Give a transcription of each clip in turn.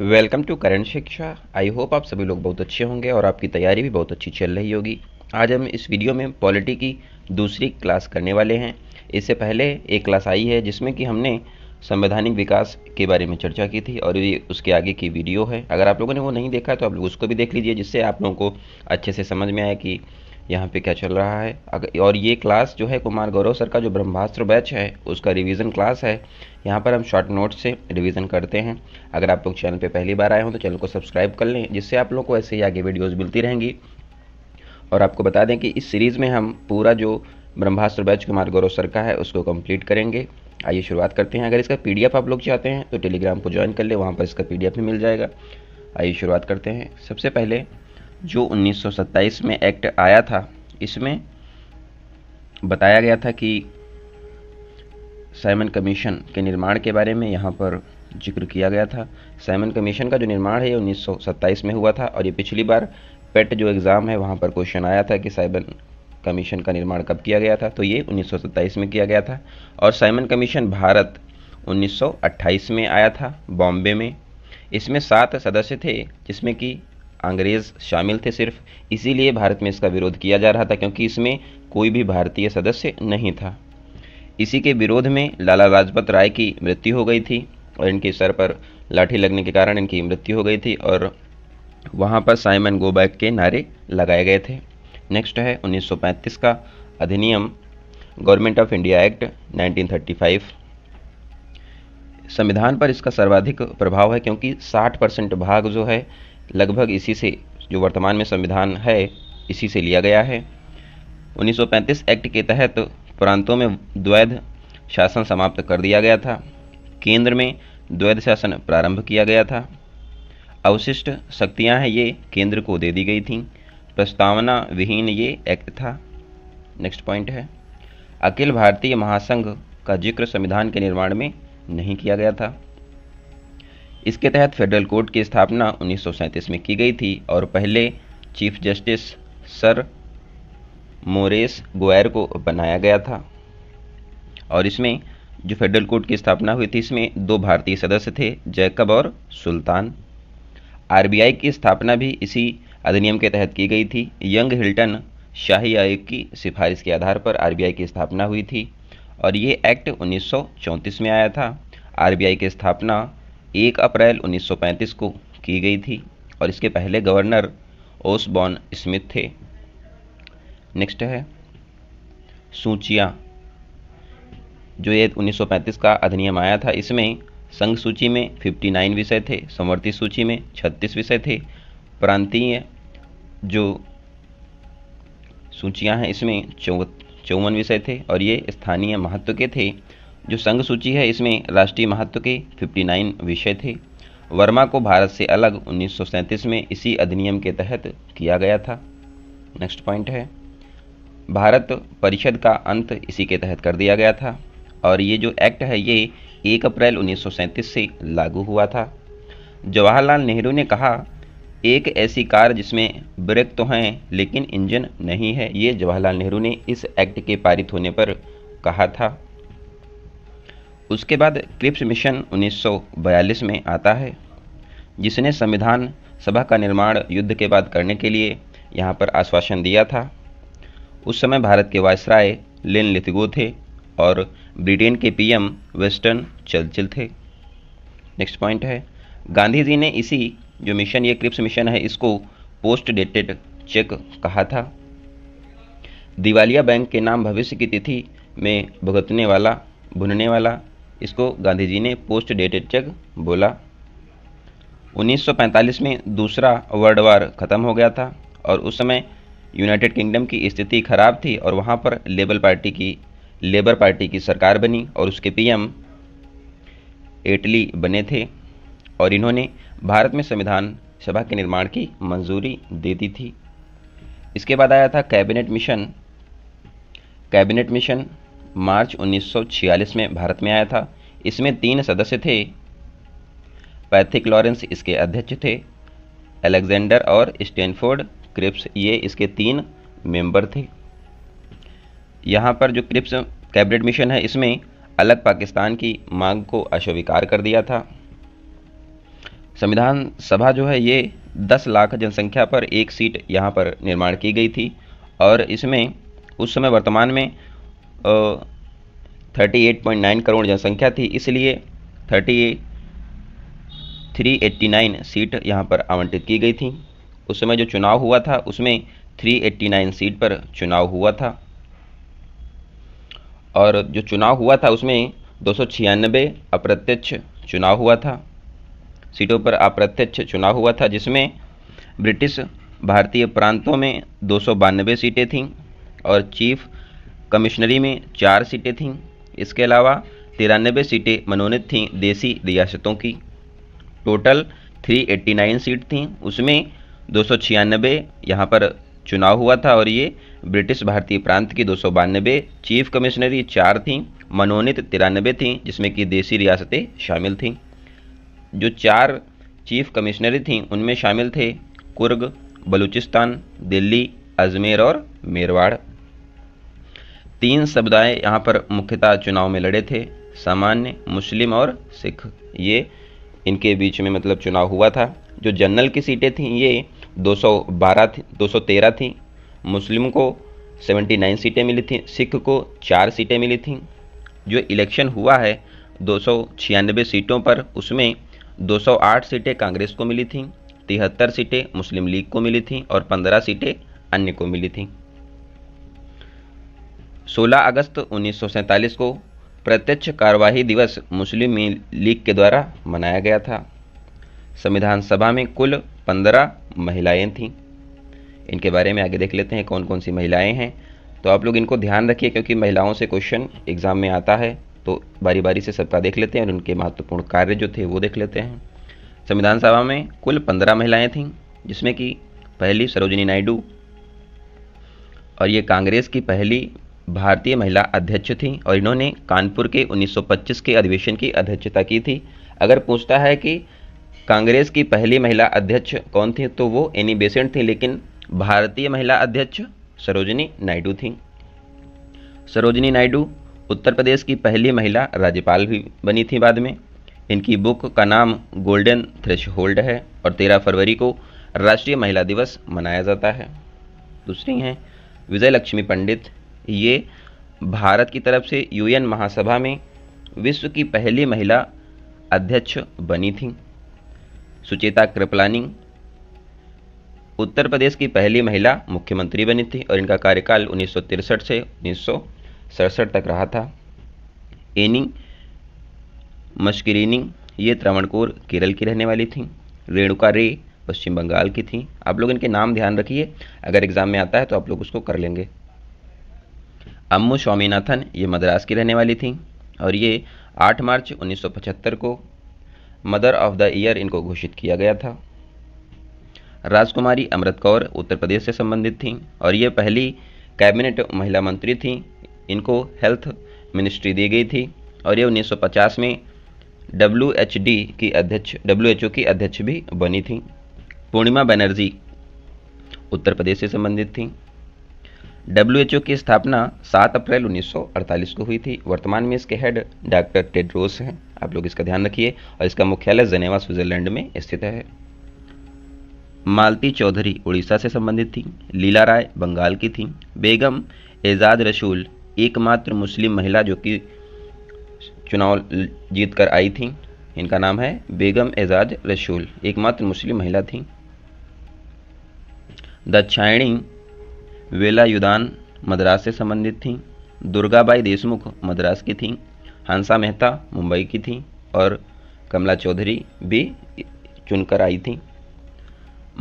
welcome to current शिक्षा I hope आप सभी लोग बहुत अच्छे होंगे और आपकी तैयारी भी बहुत अच्छी चल रही होगी आज हम इस वीडियो में पॉलिटी की दूसरी क्लास करने वाले हैं इससे पहले एक क्लास आई है जिसमें कि हमने संवैधानिक विकास के बारे में चर्चा की थी और ये उसके आगे की वीडियो है अगर आप लोगों ने वो नहीं देखा तो आप लोग उसको भी देख लीजिए जिससे आप लोगों को अच्छे से समझ में आए कि यहाँ पे क्या चल रहा है अगर और ये क्लास जो है कुमार गौरव सर का जो ब्रह्मास्त्र बैच है उसका रिवीजन क्लास है यहाँ पर हम शॉर्ट नोट से रिवीजन करते हैं अगर आप लोग चैनल पे पहली बार आए हों तो चैनल को सब्सक्राइब कर लें जिससे आप लोग को ऐसे ही आगे वीडियोज़ मिलती रहेंगी और आपको बता दें कि इस सीरीज़ में हम पूरा जो ब्रह्मास्त्र बैच कुमार गौरव सर का है उसको कम्प्लीट करेंगे आइए शुरुआत करते हैं अगर इसका पी आप लोग चाहते हैं तो टेलीग्राम को ज्वाइन कर लें वहाँ पर इसका पी भी मिल जाएगा आइए शुरुआत करते हैं सबसे पहले जो 1927 में एक्ट आया था इसमें बताया गया था कि साइमन कमीशन के निर्माण के बारे में यहाँ पर जिक्र किया गया था साइमन कमीशन का जो निर्माण है ये 1927 में हुआ था और ये पिछली बार पेट जो एग्ज़ाम है वहाँ पर क्वेश्चन आया था कि साइमन कमीशन का निर्माण कब किया गया था तो ये 1927 में किया गया था और साइमन कमीशन भारत 1928 में आया था बॉम्बे में इसमें सात सदस्य थे जिसमें कि अंग्रेज़ शामिल थे सिर्फ इसीलिए भारत में इसका विरोध किया जा रहा था क्योंकि इसमें कोई भी भारतीय सदस्य नहीं था इसी के विरोध में लाला लाजपत राय की मृत्यु हो गई थी और इनके सर पर लाठी लगने के कारण इनकी मृत्यु हो गई थी और वहाँ पर साइमन गोबैक के नारे लगाए गए थे नेक्स्ट है 1935 का अधिनियम गवर्नमेंट ऑफ इंडिया एक्ट 1935 संविधान पर इसका सर्वाधिक प्रभाव है क्योंकि 60 परसेंट भाग जो है लगभग इसी से जो वर्तमान में संविधान है इसी से लिया गया है 1935 एक्ट के तहत तो प्रांतों में द्वैध शासन समाप्त कर दिया गया था केंद्र में द्वैध शासन प्रारंभ किया गया था अवशिष्ट शक्तियां हैं ये केंद्र को दे दी गई थीं प्रस्तावना विहीन ये एक्ट था नेक्स्ट पॉइंट है अखिल भारतीय महासंघ का जिक्र संविधान के निर्माण में नहीं किया गया था इसके तहत फेडरल कोर्ट की स्थापना उन्नीस में की गई थी और पहले chief justice sir Maurice Gwyer को बनाया गया था और इसमें जो फेडरल कोर्ट की स्थापना हुई थी इसमें दो भारतीय सदस्य थे जैकब और सुल्तान आरबीआई की स्थापना भी इसी अधिनियम के तहत की गई थी यंग हिल्टन शाही आयोग की सिफारिश के आधार पर आरबीआई की स्थापना हुई थी और ये एक्ट 1934 में आया था आरबीआई की स्थापना एक अप्रैल 1935 को की गई थी और इसके पहले गवर्नर ओसबॉन स्मिथ थे नेक्स्ट है सूचियाँ जो ये 1935 का अधिनियम आया था इसमें संघ सूची में 59 विषय थे समवर्ती सूची में 36 विषय थे प्रांतीय जो सूचियां हैं इसमें चौवन विषय थे और ये स्थानीय महत्व के थे जो संघ सूची है इसमें राष्ट्रीय महत्व के 59 विषय थे वर्मा को भारत से अलग 1937 में इसी अधिनियम के तहत किया गया था नेक्स्ट पॉइंट है भारत परिषद का अंत इसी के तहत कर दिया गया था और ये जो एक्ट है ये 1 अप्रैल 1937 से लागू हुआ था जवाहरलाल नेहरू ने कहा एक ऐसी कार जिसमें ब्रेक तो हैं लेकिन इंजन नहीं है ये जवाहरलाल नेहरू ने इस एक्ट के पारित होने पर कहा था उसके बाद क्रिप्स मिशन 1942 में आता है जिसने संविधान सभा का निर्माण युद्ध के बाद करने के लिए यहाँ पर आश्वासन दिया था उस समय भारत के वायसराय लेन लिथिगो थे और ब्रिटेन के पीएम वेस्टर्न चर्चिल थे नेक्स्ट पॉइंट है गांधी जी ने इसी जो मिशन ये क्रिप्स मिशन है इसको पोस्ट डेटेड चेक कहा था दिवालिया बैंक के नाम भविष्य की तिथि में भुगतने वाला भुनने वाला इसको गांधी जी ने पोस्ट डेटेड चेक बोला 1945 में दूसरा वर्ल्ड वार ख़त्म हो गया था और उस समय यूनाइटेड किंगडम की स्थिति खराब थी और वहाँ पर लेबर पार्टी की लेबर पार्टी की सरकार बनी और उसके पीएम एटली बने थे और इन्होंने भारत में संविधान सभा के निर्माण की मंजूरी दे दी थी इसके बाद आया था cabinet mission cabinet mission March 1946 में भारत में आया था इसमें तीन सदस्य थे पैथिक लॉरेंस इसके अध्यक्ष थे अलेक्जेंडर और स्टैनफोर्ड क्रिप्स ये इसके तीन मेंबर थे यहाँ पर जो क्रिप्स कैबिनेट मिशन है इसमें अलग पाकिस्तान की मांग को अस्वीकार कर दिया था संविधान सभा जो है ये 10 लाख जनसंख्या पर एक सीट यहाँ पर निर्माण की गई थी और इसमें उस समय वर्तमान में 38.9 करोड़ जनसंख्या थी इसलिए 3389 सीट यहाँ पर आवंटित की गई थी उस समय जो चुनाव हुआ था उसमें 389 सीट पर चुनाव हुआ था और जो चुनाव हुआ था उसमें दो अप्रत्यक्ष चुनाव हुआ था सीटों पर अप्रत्यक्ष चुनाव हुआ था जिसमें ब्रिटिश भारतीय प्रांतों में दो सीटें थीं और चीफ कमिश्नरी में चार सीटें थीं इसके अलावा तिरानबे सीटें मनोनीत थीं देसी रियासतों की टोटल 389 सीट थीं उसमें दो सौ छियानबे यहाँ पर चुनाव हुआ था और ये ब्रिटिश भारतीय प्रांत की दो सौ बानबे चीफ कमिश्नरी चार थीं मनोनीत तिरानबे थीं जिसमें कि देसी रियासतें शामिल थीं जो चार चीफ कमिश्नरी थीं उनमें शामिल थे कुर्ग बलूचिस्तान दिल्ली अजमेर और मेरवाड़ तीन समुदाय यहाँ पर मुख्यतः चुनाव में लड़े थे सामान्य मुस्लिम और सिख ये इनके बीच में मतलब चुनाव हुआ था जो जनरल की सीटें थीं ये 212 थी 213 थीं मुस्लिम को 79 सीटें मिली थीं सिख को चार सीटें मिली थीं जो इलेक्शन हुआ है दो सीटों पर उसमें 208 सीटें कांग्रेस को मिली थीं तिहत्तर सीटें मुस्लिम लीग को मिली थीं और 15 सीटें अन्य को मिली थीं 16 अगस्त उन्नीस को प्रत्यक्ष कार्यवाही दिवस मुस्लिम लीग के द्वारा मनाया गया था संविधान सभा में कुल 15 महिलाएं थीं इनके बारे में आगे देख लेते हैं कौन कौन सी महिलाएं हैं तो आप लोग इनको ध्यान रखिए क्योंकि महिलाओं से क्वेश्चन एग्जाम में आता है तो बारी बारी से सबका देख लेते हैं और उनके महत्वपूर्ण कार्य जो थे वो देख लेते हैं संविधान सभा में कुल पंद्रह महिलाएं थीं जिसमें कि पहली सरोजनी नायडू और ये कांग्रेस की पहली भारतीय महिला अध्यक्ष थी और इन्होंने कानपुर के 1925 के अधिवेशन की अध्यक्षता की थी अगर पूछता है कि कांग्रेस की पहली महिला अध्यक्ष कौन थी तो वो एनी बेसेंट थी लेकिन भारतीय महिला अध्यक्ष सरोजनी नायडू थी सरोजनी नायडू उत्तर प्रदेश की पहली महिला राज्यपाल भी बनी थी बाद में इनकी बुक का नाम गोल्डन थ्रेश होल्ड है और तेरह फरवरी को राष्ट्रीय महिला दिवस मनाया जाता है दूसरी हैं विजय लक्ष्मी पंडित ये भारत की तरफ से यूएन महासभा में विश्व की पहली महिला अध्यक्ष बनी थी सुचेता कृपलानी उत्तर प्रदेश की पहली महिला मुख्यमंत्री बनी थी और इनका कार्यकाल उन्नीस से उन्नीस तक रहा था एनी मश्किरीनी ये त्रवणकोर केरल की रहने वाली थी रेणुका रे पश्चिम बंगाल की थी आप लोग इनके नाम ध्यान रखिए अगर एग्ज़ाम में आता है तो आप लोग उसको कर लेंगे अम्मू स्वामीनाथन ये मद्रास की रहने वाली थी और ये 8 मार्च 1975 को मदर ऑफ द ईयर इनको घोषित किया गया था राजकुमारी अमृत कौर उत्तर प्रदेश से संबंधित थीं और ये पहली कैबिनेट महिला मंत्री थीं इनको हेल्थ मिनिस्ट्री दी गई थी और ये 1950 में डब्ल्यू की अध्यक्ष डब्ल्यू की अध्यक्ष भी बनी थी पूर्णिमा बनर्जी उत्तर प्रदेश से संबंधित थी डब्ल्यू की स्थापना 7 अप्रैल 1948 को हुई थी वर्तमान में इसके हेड डॉक्टर टेड्रोस हैं आप लोग इसका ध्यान रखिए और इसका मुख्यालय जनेवा स्विट्जरलैंड में स्थित है मालती चौधरी उड़ीसा से संबंधित थी लीला राय बंगाल की थी बेगम एजाद रसूल एकमात्र मुस्लिम महिला जो कि चुनाव जीत कर आई थी इनका नाम है बेगम एजाज रसूल एकमात्र मुस्लिम महिला थी दक्षायणी वेलायुदान मद्रास से संबंधित थीं दुर्गाबाई देशमुख मद्रास की थीं हंसा मेहता मुंबई की थीं और कमला चौधरी भी चुनकर आई थीं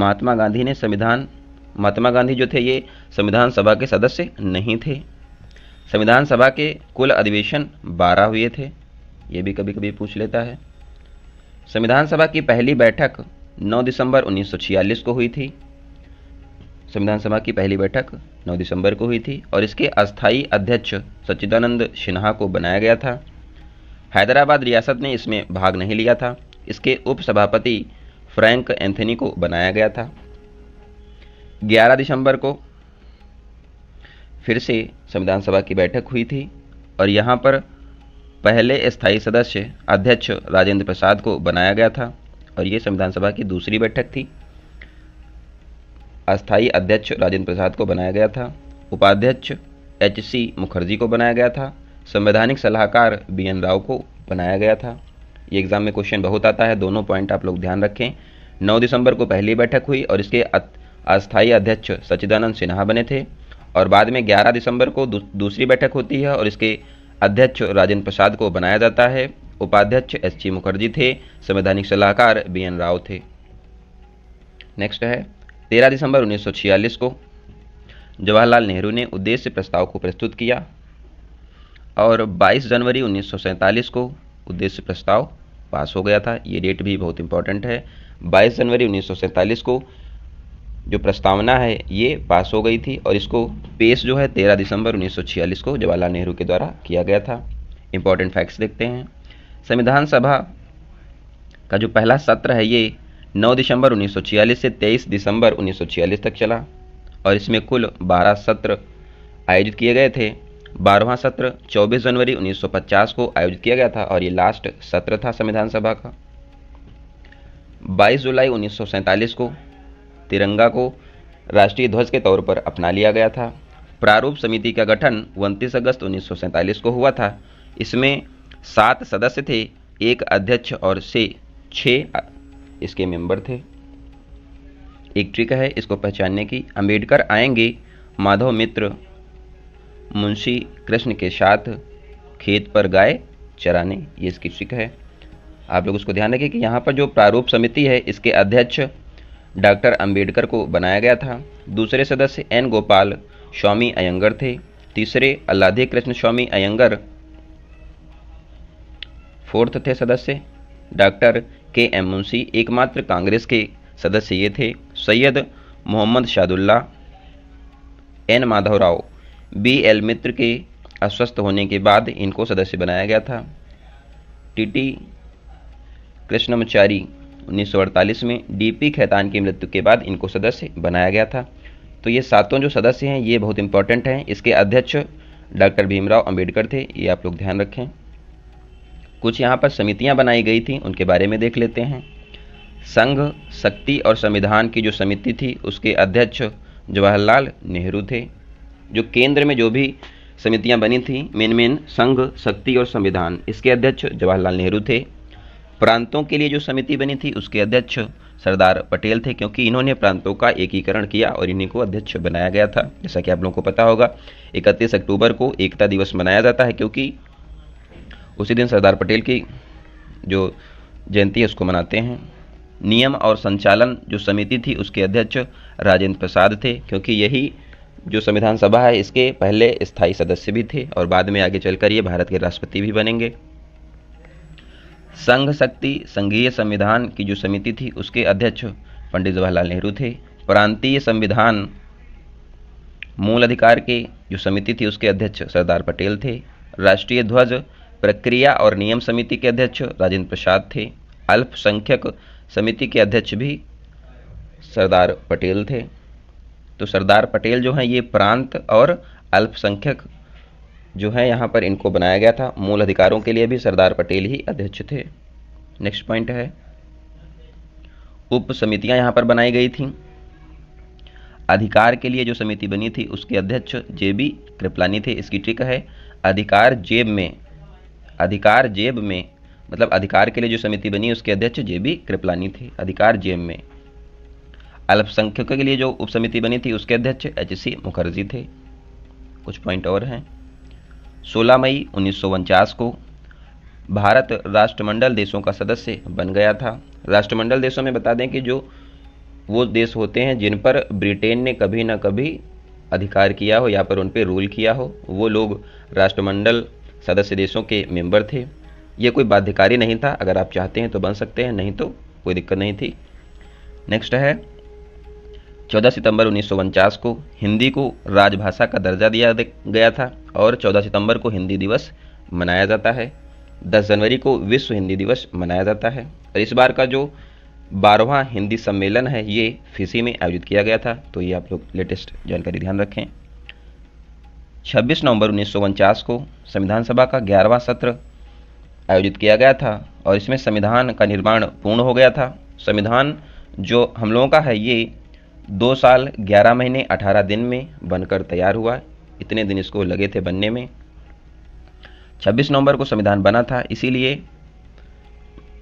महात्मा गांधी ने संविधान महात्मा गांधी जो थे ये संविधान सभा के सदस्य नहीं थे संविधान सभा के कुल अधिवेशन बारह हुए थे ये भी कभी कभी पूछ लेता है संविधान सभा की पहली बैठक 9 दिसंबर 1946 को हुई थी संविधान सभा की पहली बैठक 9 दिसंबर को हुई थी और इसके अस्थाई अध्यक्ष सच्चिदानंद सिन्हा को बनाया गया था हैदराबाद रियासत ने इसमें भाग नहीं लिया था इसके उप सभापति फ्रैंक एंथनी को बनाया गया था 11 दिसंबर को फिर से संविधान सभा की बैठक हुई थी और यहाँ पर पहले स्थायी सदस्य अध्यक्ष राजेंद्र प्रसाद को बनाया गया था और ये संविधान सभा की दूसरी बैठक थी अस्थाई अध्यक्ष राजेंद्र प्रसाद को बनाया गया था उपाध्यक्ष एच सी मुखर्जी को बनाया गया था संवैधानिक सलाहकार बी एन राव को बनाया गया था ये एग्ज़ाम में क्वेश्चन बहुत आता है दोनों पॉइंट आप लोग ध्यान रखें नौ दिसंबर को पहली बैठक हुई और इसके अस्थायी अध्यक्ष सच्चिदानंद सिन्हा बने थे और बाद में 11 दिसंबर को दू, दूसरी बैठक होती है और इसके अध्यक्ष राजेंद्र प्रसाद को बनाया जाता है उपाध्यक्ष एस जी मुखर्जी थे संवैधानिक सलाहकार बी एन राव थे नेक्स्ट है तेरह दिसंबर 1946 को जवाहरलाल नेहरू ने उद्देश्य प्रस्ताव को प्रस्तुत किया और 22 जनवरी 1947 को उद्देश्य प्रस्ताव पास हो गया था ये डेट भी बहुत इंपॉर्टेंट है 22 जनवरी 1947 को जो प्रस्तावना है ये पास हो गई थी और इसको पेश जो है 13 दिसंबर 1946 को जवाहरलाल नेहरू के द्वारा किया गया था इंपॉर्टेंट फैक्ट्स देखते हैं संविधान सभा का जो पहला सत्र है ये 9 दिसंबर 1946 से 23 दिसंबर 1946 तक चला और इसमें कुल 12 सत्र आयोजित किए गए थे बारहवां सत्र 24 जनवरी 1950 को आयोजित किया गया था और ये लास्ट सत्र था संविधान सभा का 22 जुलाई 1947 को तिरंगा को राष्ट्रीय ध्वज के तौर पर अपना लिया गया था प्रारूप समिति का गठन उनतीस अगस्त उन्नीस को हुआ था इसमें सात सदस्य थे एक अध्यक्ष और से छः इसके मेंबर थे एक ट्रिक है इसको पहचानने की अंबेडकर आएंगे माधव मित्र मुंशी कृष्ण के साथ खेत पर गाय चराने ये इसकी ट्रिक है आप लोग उसको ध्यान रखें कि यहाँ पर जो प्रारूप समिति है इसके अध्यक्ष डॉक्टर अंबेडकर को बनाया गया था दूसरे सदस्य एन गोपाल स्वामी अयंगर थे तीसरे अल्लाधे कृष्ण स्वामी अयंगर फोर्थ थे सदस्य डॉक्टर के एम मुंशी एकमात्र कांग्रेस के सदस्य ये थे Syed Mohammad Saadulla N Madhavrao B L Mitter के अस्वस्थ होने के बाद इनको सदस्य बनाया गया था टीटी कृष्णमचारी 1948 में डीपी खैतान की मृत्यु के बाद इनको सदस्य बनाया गया था तो ये सातों जो सदस्य हैं ये बहुत इंपॉर्टेंट हैं इसके अध्यक्ष डॉक्टर भीमराव अंबेडकर थे ये आप लोग ध्यान रखें कुछ यहाँ पर समितियाँ बनाई गई थी उनके बारे में देख लेते हैं संघ शक्ति और संविधान की जो समिति थी उसके अध्यक्ष जवाहरलाल नेहरू थे जो केंद्र में जो भी समितियाँ बनी थी मेन मेन संघ शक्ति और संविधान इसके अध्यक्ष जवाहरलाल नेहरू थे प्रांतों के लिए जो समिति बनी थी उसके अध्यक्ष सरदार पटेल थे क्योंकि इन्होंने प्रांतों का एकीकरण किया और इन्हीं को अध्यक्ष बनाया गया था जैसा कि आप लोगों को पता होगा इकतीस अक्टूबर को एकता दिवस मनाया जाता है क्योंकि उसी दिन सरदार पटेल की जो जयंती है उसको मनाते हैं नियम और संचालन जो समिति थी उसके अध्यक्ष राजेंद्र प्रसाद थे क्योंकि यही जो संविधान सभा है इसके पहले स्थायी सदस्य भी थे और बाद में आगे चलकर ये भारत के राष्ट्रपति भी बनेंगे संघ शक्ति संघीय संविधान की जो समिति थी उसके अध्यक्ष पंडित जवाहरलाल नेहरू थे प्रांतीय संविधान मूल अधिकार के जो समिति थी उसके अध्यक्ष सरदार पटेल थे राष्ट्रीय ध्वज प्रक्रिया और नियम समिति के अध्यक्ष राजेंद्र प्रसाद थे अल्पसंख्यक समिति के अध्यक्ष भी सरदार पटेल थे तो सरदार पटेल जो हैं ये प्रांत और अल्पसंख्यक जो है यहाँ पर इनको बनाया गया था मूल अधिकारों के लिए भी सरदार पटेल ही अध्यक्ष थे नेक्स्ट पॉइंट है उप समितियाँ यहाँ पर बनाई गई थीं अधिकार के लिए जो समिति बनी थी उसके अध्यक्ष जे बी कृपलानी थे इसकी ट्रिक है अधिकार जेब में अधिकार जेब में मतलब अधिकार के लिए जो समिति बनी उसके अध्यक्ष जे बी कृपलानी थे अधिकार जेब में अल्पसंख्यकों के लिए जो उपसमिति बनी थी उसके अध्यक्ष एच सी मुखर्जी थे कुछ पॉइंट और हैं 16 मई उन्नीस को भारत राष्ट्रमंडल देशों का सदस्य बन गया था राष्ट्रमंडल देशों में बता दें कि जो वो देश होते हैं जिन पर ब्रिटेन ने कभी ना कभी अधिकार किया हो या पर उन पर रूल किया हो वो लोग राष्ट्रमंडल सदस्य देशों के मेंबर थे ये कोई बाध्यकारी नहीं था अगर आप चाहते हैं तो बन सकते हैं नहीं तो कोई दिक्कत नहीं थी नेक्स्ट है 14 सितंबर उन्नीस को हिंदी को राजभाषा का दर्जा दिया गया था और 14 सितंबर को हिंदी दिवस मनाया जाता है 10 जनवरी को विश्व हिंदी दिवस मनाया जाता है और इस बार का जो बारहवा हिंदी सम्मेलन है ये फीसी में आयोजित किया गया था तो ये आप लोग लेटेस्ट जानकारी ध्यान रखें 26 नवंबर उन्नीस को संविधान सभा का ग्यारहवा सत्र आयोजित किया गया था और इसमें संविधान का निर्माण पूर्ण हो गया था संविधान जो हम लोगों का है ये दो साल ग्यारह महीने अठारह दिन में बनकर तैयार हुआ इतने दिन इसको लगे थे बनने में 26 नवंबर को संविधान बना था इसीलिए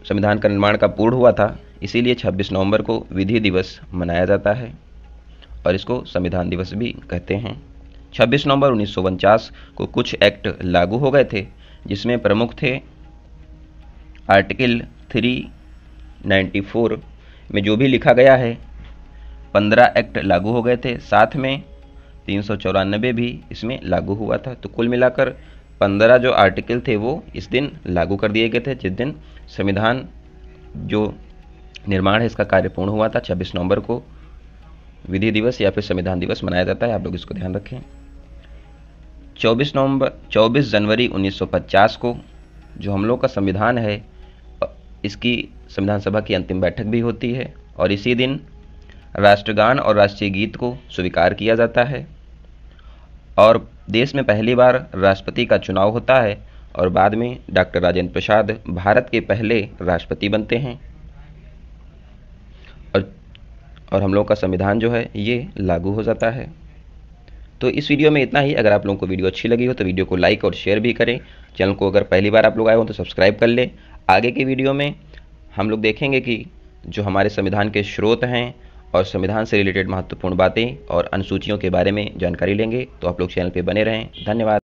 संविधान का निर्माण का पूर्ण हुआ था इसीलिए 26 नवंबर को विधि दिवस मनाया जाता है और इसको संविधान दिवस भी कहते हैं 26 नवंबर उन्नीस को कुछ एक्ट लागू हो गए थे जिसमें प्रमुख थे आर्टिकल 394 में जो भी लिखा गया है 15 एक्ट लागू हो गए थे साथ में तीन भी इसमें लागू हुआ था तो कुल मिलाकर 15 जो आर्टिकल थे वो इस दिन लागू कर दिए गए थे जिस दिन संविधान जो निर्माण है इसका कार्य पूर्ण हुआ था 26 नवंबर को विधि दिवस या फिर संविधान दिवस मनाया जाता है आप लोग इसको ध्यान रखें 24 नवंबर 24 जनवरी 1950 को जो हम लोग का संविधान है इसकी संविधान सभा की अंतिम बैठक भी होती है और इसी दिन राष्ट्रगान और राष्ट्रीय गीत को स्वीकार किया जाता है और देश में पहली बार राष्ट्रपति का चुनाव होता है और बाद में डॉक्टर राजेंद्र प्रसाद भारत के पहले राष्ट्रपति बनते हैं और हम लोगों का संविधान जो है ये लागू हो जाता है तो इस वीडियो में इतना ही अगर आप लोगों को वीडियो अच्छी लगी हो तो वीडियो को लाइक और शेयर भी करें चैनल को अगर पहली बार आप लोग आए हो तो सब्सक्राइब कर लें आगे की वीडियो में हम लोग देखेंगे कि जो हमारे संविधान के स्रोत हैं और संविधान से रिलेटेड महत्वपूर्ण बातें और अनुसूचियों के बारे में जानकारी लेंगे तो आप लोग चैनल पर बने रहें धन्यवाद